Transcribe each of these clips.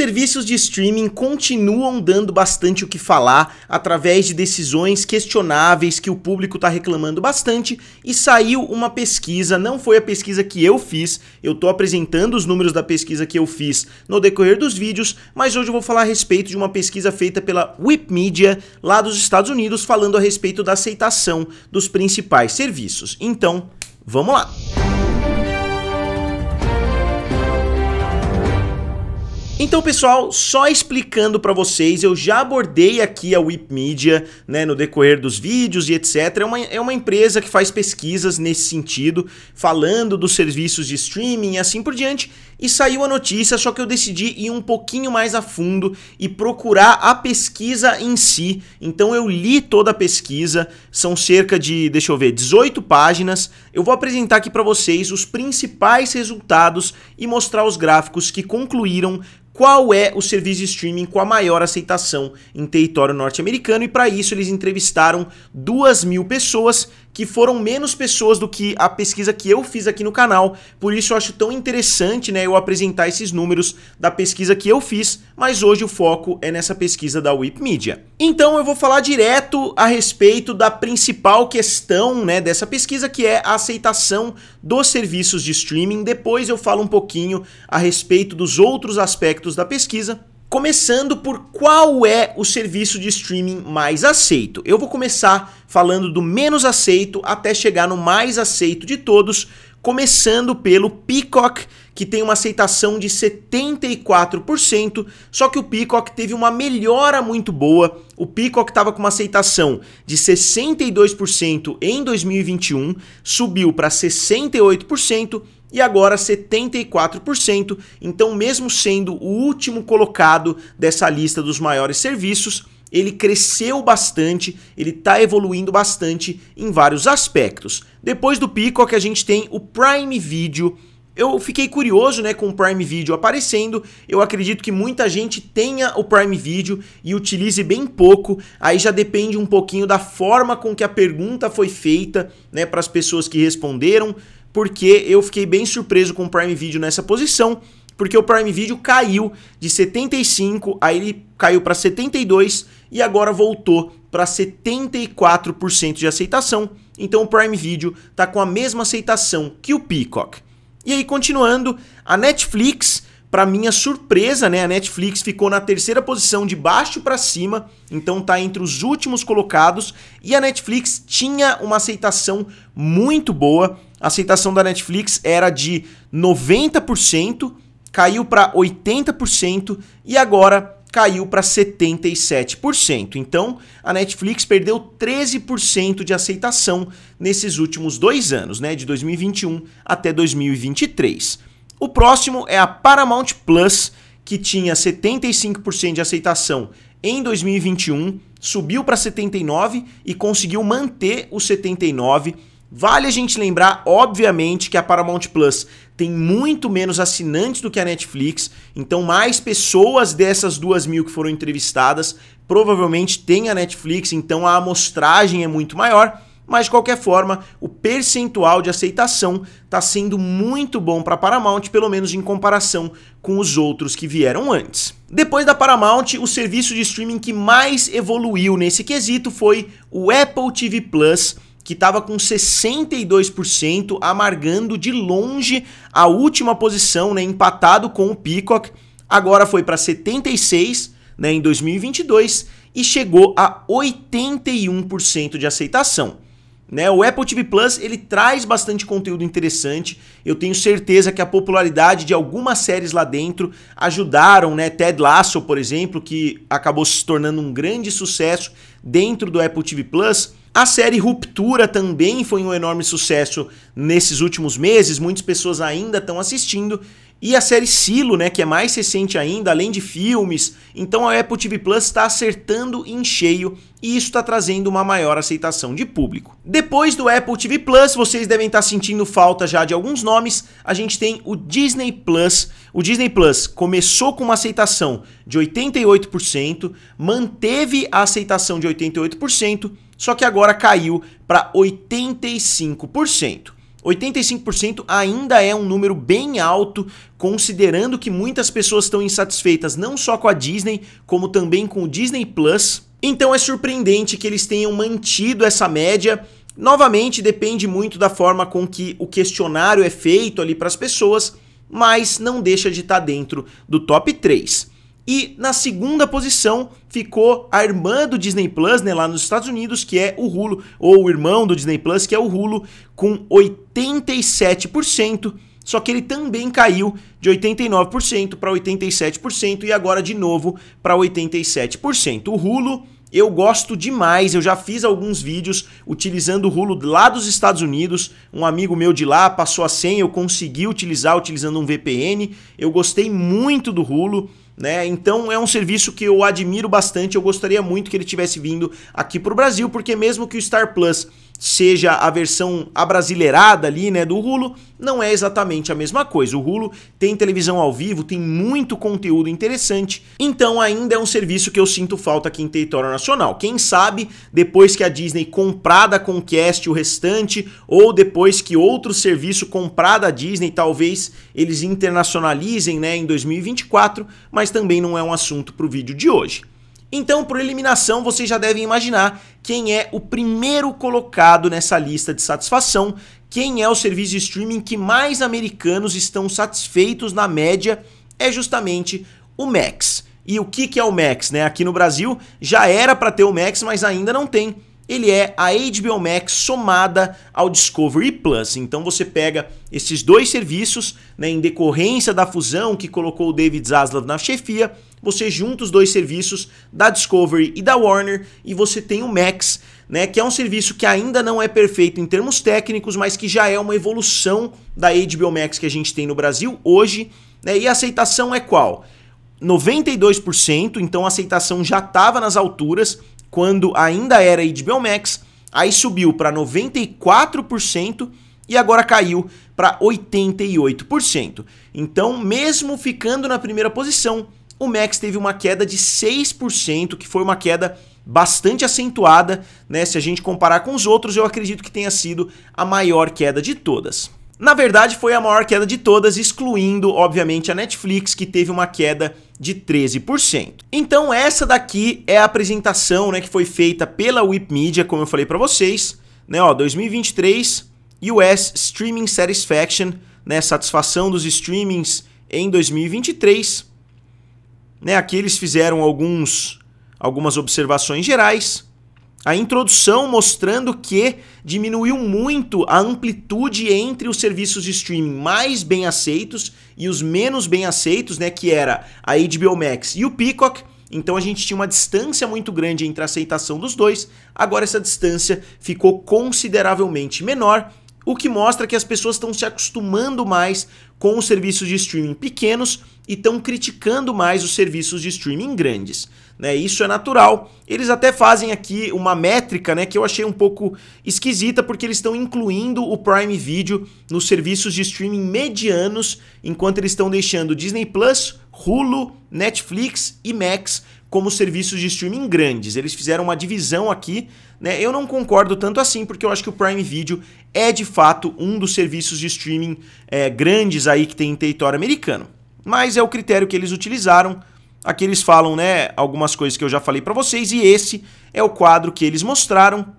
serviços de streaming continuam dando bastante o que falar através de decisões questionáveis que o público está reclamando bastante e saiu uma pesquisa, não foi a pesquisa que eu fiz, eu estou apresentando os números da pesquisa que eu fiz no decorrer dos vídeos, mas hoje eu vou falar a respeito de uma pesquisa feita pela Whip Media lá dos Estados Unidos falando a respeito da aceitação dos principais serviços. Então, vamos lá! Música Então, pessoal, só explicando para vocês, eu já abordei aqui a Whip Media, né, no decorrer dos vídeos e etc. É uma, é uma empresa que faz pesquisas nesse sentido, falando dos serviços de streaming e assim por diante, e saiu a notícia, só que eu decidi ir um pouquinho mais a fundo e procurar a pesquisa em si. Então eu li toda a pesquisa, são cerca de, deixa eu ver, 18 páginas. Eu vou apresentar aqui para vocês os principais resultados e mostrar os gráficos que concluíram qual é o serviço de streaming com a maior aceitação em território norte-americano e para isso eles entrevistaram duas mil pessoas que foram menos pessoas do que a pesquisa que eu fiz aqui no canal. Por isso eu acho tão interessante, né, eu apresentar esses números da pesquisa que eu fiz, mas hoje o foco é nessa pesquisa da Whip Media. Então eu vou falar direto a respeito da principal questão, né, dessa pesquisa que é a aceitação dos serviços de streaming. Depois eu falo um pouquinho a respeito dos outros aspectos da pesquisa Começando por qual é o serviço de streaming mais aceito. Eu vou começar falando do menos aceito até chegar no mais aceito de todos, começando pelo Peacock, que tem uma aceitação de 74%, só que o Peacock teve uma melhora muito boa. O Peacock estava com uma aceitação de 62% em 2021, subiu para 68% e agora 74%. Então, mesmo sendo o último colocado dessa lista dos maiores serviços, ele cresceu bastante, ele está evoluindo bastante em vários aspectos. Depois do que a gente tem o Prime Video. Eu fiquei curioso né, com o Prime Video aparecendo. Eu acredito que muita gente tenha o Prime Video e utilize bem pouco. Aí já depende um pouquinho da forma com que a pergunta foi feita né, para as pessoas que responderam porque eu fiquei bem surpreso com o Prime Video nessa posição, porque o Prime Video caiu de 75, aí ele caiu para 72 e agora voltou para 74% de aceitação. Então o Prime Video está com a mesma aceitação que o Peacock. E aí continuando, a Netflix, para minha surpresa, né, a Netflix ficou na terceira posição de baixo para cima, então tá entre os últimos colocados, e a Netflix tinha uma aceitação muito boa a aceitação da Netflix era de 90%, caiu para 80% e agora caiu para 77%. Então, a Netflix perdeu 13% de aceitação nesses últimos dois anos, né, de 2021 até 2023. O próximo é a Paramount Plus, que tinha 75% de aceitação em 2021, subiu para 79 e conseguiu manter o 79 Vale a gente lembrar, obviamente, que a Paramount Plus tem muito menos assinantes do que a Netflix, então mais pessoas dessas duas mil que foram entrevistadas provavelmente têm a Netflix, então a amostragem é muito maior. Mas de qualquer forma, o percentual de aceitação está sendo muito bom para a Paramount, pelo menos em comparação com os outros que vieram antes. Depois da Paramount, o serviço de streaming que mais evoluiu nesse quesito foi o Apple TV Plus que estava com 62%, amargando de longe a última posição, né, empatado com o Peacock. Agora foi para 76, né, em 2022 e chegou a 81% de aceitação. Né? O Apple TV Plus ele traz bastante conteúdo interessante. Eu tenho certeza que a popularidade de algumas séries lá dentro ajudaram, né? Ted Lasso, por exemplo, que acabou se tornando um grande sucesso dentro do Apple TV Plus. A série Ruptura também foi um enorme sucesso nesses últimos meses, muitas pessoas ainda estão assistindo e a série Silo, né, que é mais recente ainda, além de filmes. Então a Apple TV Plus está acertando em cheio e isso está trazendo uma maior aceitação de público. Depois do Apple TV Plus, vocês devem estar tá sentindo falta já de alguns nomes. A gente tem o Disney Plus. O Disney Plus começou com uma aceitação de 88%, manteve a aceitação de 88%, só que agora caiu para 85%. 85% ainda é um número bem alto, considerando que muitas pessoas estão insatisfeitas não só com a Disney, como também com o Disney Plus. Então é surpreendente que eles tenham mantido essa média. Novamente, depende muito da forma com que o questionário é feito ali para as pessoas, mas não deixa de estar tá dentro do top 3. E na segunda posição ficou a irmã do Disney Plus, né, lá nos Estados Unidos, que é o Hulu, ou o irmão do Disney Plus, que é o Hulu, com 87%. Só que ele também caiu de 89% para 87% e agora de novo para 87%. O Hulu eu gosto demais, eu já fiz alguns vídeos utilizando o Hulu lá dos Estados Unidos. Um amigo meu de lá passou a senha, eu consegui utilizar utilizando um VPN. Eu gostei muito do Hulu né? Então é um serviço que eu admiro bastante, eu gostaria muito que ele tivesse vindo aqui para o Brasil, porque mesmo que o Star Plus seja a versão abrasileirada ali, né, do Hulu, não é exatamente a mesma coisa. O Hulu tem televisão ao vivo, tem muito conteúdo interessante, então ainda é um serviço que eu sinto falta aqui em território nacional. Quem sabe, depois que a Disney comprar da Comcast o restante, ou depois que outro serviço comprar da Disney, talvez eles internacionalizem, né, em 2024, mas também não é um assunto para o vídeo de hoje. Então, por eliminação, vocês já devem imaginar quem é o primeiro colocado nessa lista de satisfação, quem é o serviço de streaming que mais americanos estão satisfeitos na média, é justamente o Max. E o que, que é o Max? Né? Aqui no Brasil já era para ter o Max, mas ainda não tem. Ele é a HBO Max somada ao Discovery Plus. Então você pega esses dois serviços, né, em decorrência da fusão que colocou o David Zaslav na chefia, você junta os dois serviços da Discovery e da Warner e você tem o Max, né, que é um serviço que ainda não é perfeito em termos técnicos, mas que já é uma evolução da HBO Max que a gente tem no Brasil hoje, né? E a aceitação é qual? 92%, então a aceitação já estava nas alturas quando ainda era HBO Max, aí subiu para 94% e agora caiu para 88%. Então, mesmo ficando na primeira posição, o Max teve uma queda de 6%, que foi uma queda bastante acentuada, né? Se a gente comparar com os outros, eu acredito que tenha sido a maior queda de todas. Na verdade, foi a maior queda de todas, excluindo, obviamente, a Netflix, que teve uma queda de 13%. Então, essa daqui é a apresentação, né, que foi feita pela Whip Media, como eu falei para vocês, né, ó, 2023 US Streaming Satisfaction, né, satisfação dos streamings em 2023. Né? Aqui eles fizeram alguns, algumas observações gerais. A introdução mostrando que diminuiu muito a amplitude entre os serviços de streaming mais bem aceitos e os menos bem aceitos, né, que era a HBO Max e o Peacock. Então a gente tinha uma distância muito grande entre a aceitação dos dois. Agora essa distância ficou consideravelmente menor o que mostra que as pessoas estão se acostumando mais com os serviços de streaming pequenos e estão criticando mais os serviços de streaming grandes. Né? Isso é natural. Eles até fazem aqui uma métrica né, que eu achei um pouco esquisita, porque eles estão incluindo o Prime Video nos serviços de streaming medianos, enquanto eles estão deixando Disney Plus, Hulu, Netflix e Max como serviços de streaming grandes. Eles fizeram uma divisão aqui, né? Eu não concordo tanto assim, porque eu acho que o Prime Video é de fato um dos serviços de streaming é, grandes aí que tem em território americano. Mas é o critério que eles utilizaram. Aqui eles falam, né, algumas coisas que eu já falei para vocês e esse é o quadro que eles mostraram.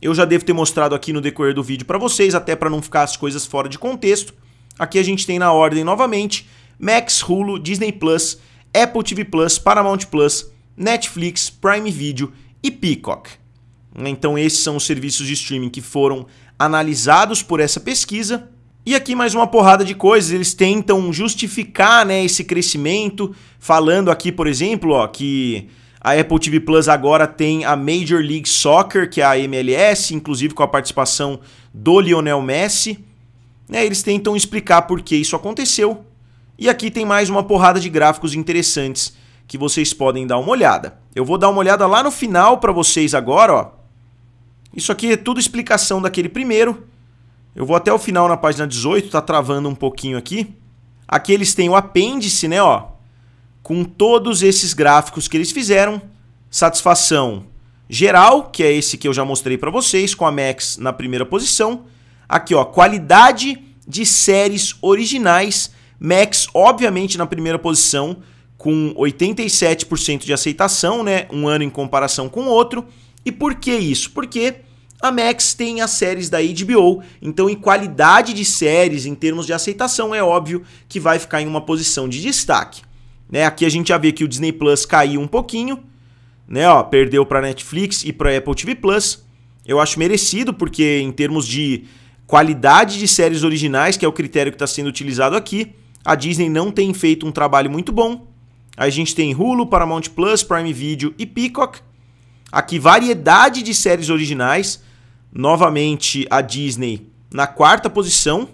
Eu já devo ter mostrado aqui no decorrer do vídeo para vocês, até para não ficar as coisas fora de contexto. Aqui a gente tem na ordem novamente Max, Hulu, Disney Plus Apple TV Plus, Paramount Plus, Netflix, Prime Video e Peacock. Então, esses são os serviços de streaming que foram analisados por essa pesquisa. E aqui mais uma porrada de coisas, eles tentam justificar né, esse crescimento, falando aqui, por exemplo, ó, que a Apple TV Plus agora tem a Major League Soccer, que é a MLS, inclusive com a participação do Lionel Messi. Né, eles tentam explicar por que isso aconteceu. E aqui tem mais uma porrada de gráficos interessantes que vocês podem dar uma olhada. Eu vou dar uma olhada lá no final para vocês agora, ó. Isso aqui é tudo explicação daquele primeiro. Eu vou até o final na página 18, tá travando um pouquinho aqui. Aqui eles têm o apêndice, né, ó, com todos esses gráficos que eles fizeram. Satisfação geral, que é esse que eu já mostrei para vocês, com a Max na primeira posição. Aqui, ó, qualidade de séries originais Max, obviamente, na primeira posição, com 87% de aceitação, né? Um ano em comparação com o outro. E por que isso? Porque a Max tem as séries da HBO, então em qualidade de séries, em termos de aceitação, é óbvio que vai ficar em uma posição de destaque. Né? Aqui a gente já vê que o Disney Plus caiu um pouquinho, né? Ó, perdeu para Netflix e para Apple TV Plus. Eu acho merecido porque em termos de qualidade de séries originais, que é o critério que está sendo utilizado aqui, a Disney não tem feito um trabalho muito bom. A gente tem Hulu, Paramount Plus, Prime Video e Peacock. Aqui variedade de séries originais. Novamente a Disney na quarta posição,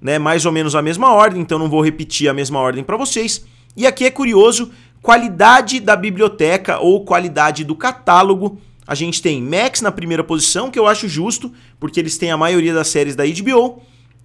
né? Mais ou menos a mesma ordem, então não vou repetir a mesma ordem para vocês. E aqui é curioso, qualidade da biblioteca ou qualidade do catálogo. A gente tem Max na primeira posição, que eu acho justo, porque eles têm a maioria das séries da HBO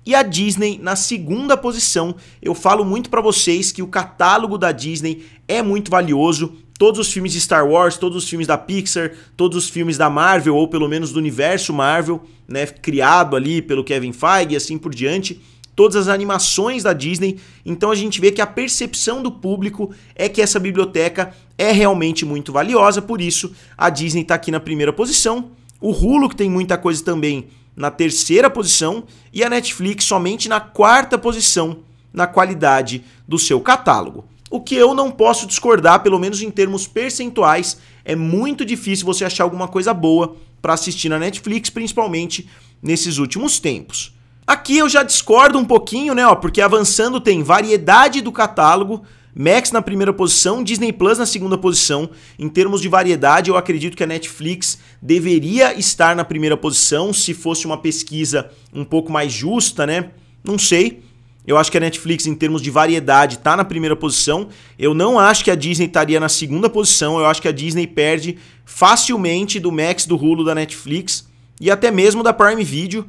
e a Disney na segunda posição. Eu falo muito para vocês que o catálogo da Disney é muito valioso. Todos os filmes de Star Wars, todos os filmes da Pixar, todos os filmes da Marvel ou pelo menos do universo Marvel, né, criado ali pelo Kevin Feige e assim por diante, todas as animações da Disney. Então a gente vê que a percepção do público é que essa biblioteca é realmente muito valiosa, por isso a Disney está aqui na primeira posição. O Hulu que tem muita coisa também na terceira posição e a Netflix somente na quarta posição na qualidade do seu catálogo. O que eu não posso discordar, pelo menos em termos percentuais, é muito difícil você achar alguma coisa boa para assistir na Netflix, principalmente nesses últimos tempos. Aqui eu já discordo um pouquinho, né? Ó, porque avançando tem variedade do catálogo, Max na primeira posição, Disney Plus na segunda posição. Em termos de variedade, eu acredito que a Netflix deveria estar na primeira posição, se fosse uma pesquisa um pouco mais justa, né? Não sei. Eu acho que a Netflix, em termos de variedade, está na primeira posição. Eu não acho que a Disney estaria na segunda posição. Eu acho que a Disney perde facilmente do Max, do Hulu, da Netflix e até mesmo da Prime Video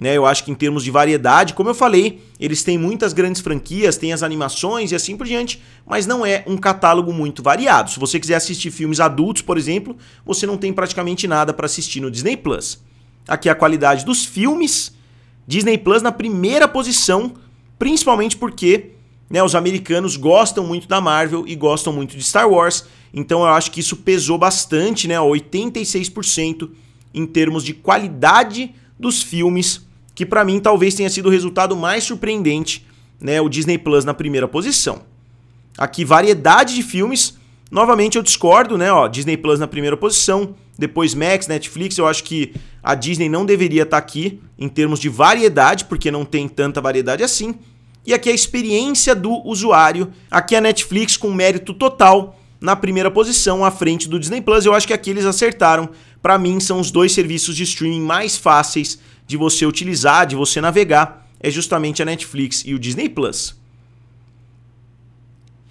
né? Eu acho que em termos de variedade, como eu falei, eles têm muitas grandes franquias, têm as animações e assim por diante, mas não é um catálogo muito variado. Se você quiser assistir filmes adultos, por exemplo, você não tem praticamente nada para assistir no Disney Plus. Aqui é a qualidade dos filmes, Disney Plus na primeira posição, principalmente porque né, os americanos gostam muito da Marvel e gostam muito de Star Wars, então eu acho que isso pesou bastante, né, 86% em termos de qualidade dos filmes que para mim talvez tenha sido o resultado mais surpreendente, né, o Disney Plus na primeira posição. Aqui variedade de filmes, novamente eu discordo, né, ó, Disney Plus na primeira posição, depois Max, Netflix, eu acho que a Disney não deveria estar tá aqui em termos de variedade, porque não tem tanta variedade assim. E aqui a experiência do usuário, aqui a Netflix com mérito total na primeira posição à frente do Disney Plus. Eu acho que aqui eles acertaram. Para mim, são os dois serviços de streaming mais fáceis de você utilizar, de você navegar, é justamente a Netflix e o Disney Plus.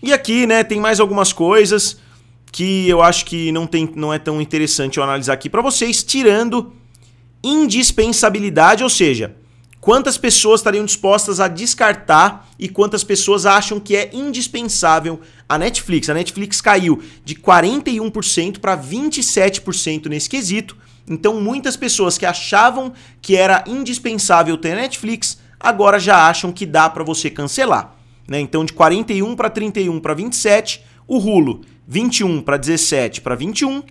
E aqui, né, tem mais algumas coisas que eu acho que não, tem, não é tão interessante eu analisar aqui para vocês, tirando indispensabilidade, ou seja, quantas pessoas estariam dispostas a descartar e quantas pessoas acham que é indispensável a Netflix. A Netflix caiu de 41% para 27% nesse quesito. Então muitas pessoas que achavam que era indispensável ter Netflix agora já acham que dá para você cancelar. Né? Então de 41 para 31 para 27, o Rulo 21 para 17 para 21,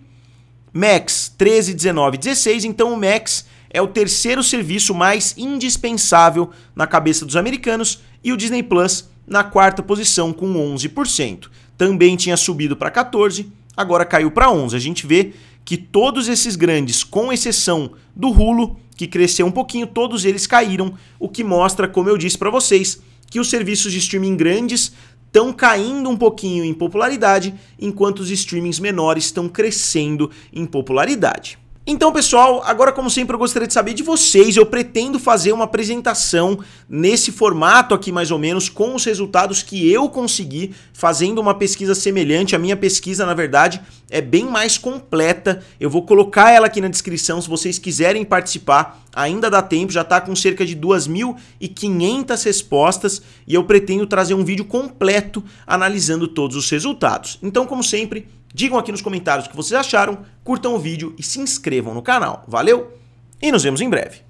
Max 13, 19, 16. Então o Max é o terceiro serviço mais indispensável na cabeça dos americanos e o Disney Plus na quarta posição com 11%. Também tinha subido para 14, agora caiu para 11. A gente vê que todos esses grandes, com exceção do Rulo, que cresceu um pouquinho, todos eles caíram, o que mostra, como eu disse para vocês, que os serviços de streaming grandes estão caindo um pouquinho em popularidade, enquanto os streamings menores estão crescendo em popularidade. Então, pessoal, agora como sempre eu gostaria de saber de vocês, eu pretendo fazer uma apresentação nesse formato aqui mais ou menos com os resultados que eu consegui fazendo uma pesquisa semelhante. A minha pesquisa, na verdade, é bem mais completa. Eu vou colocar ela aqui na descrição se vocês quiserem participar. Ainda dá tempo, já está com cerca de 2.500 respostas e eu pretendo trazer um vídeo completo analisando todos os resultados. Então, como sempre, Digam aqui nos comentários o que vocês acharam, curtam o vídeo e se inscrevam no canal. Valeu e nos vemos em breve.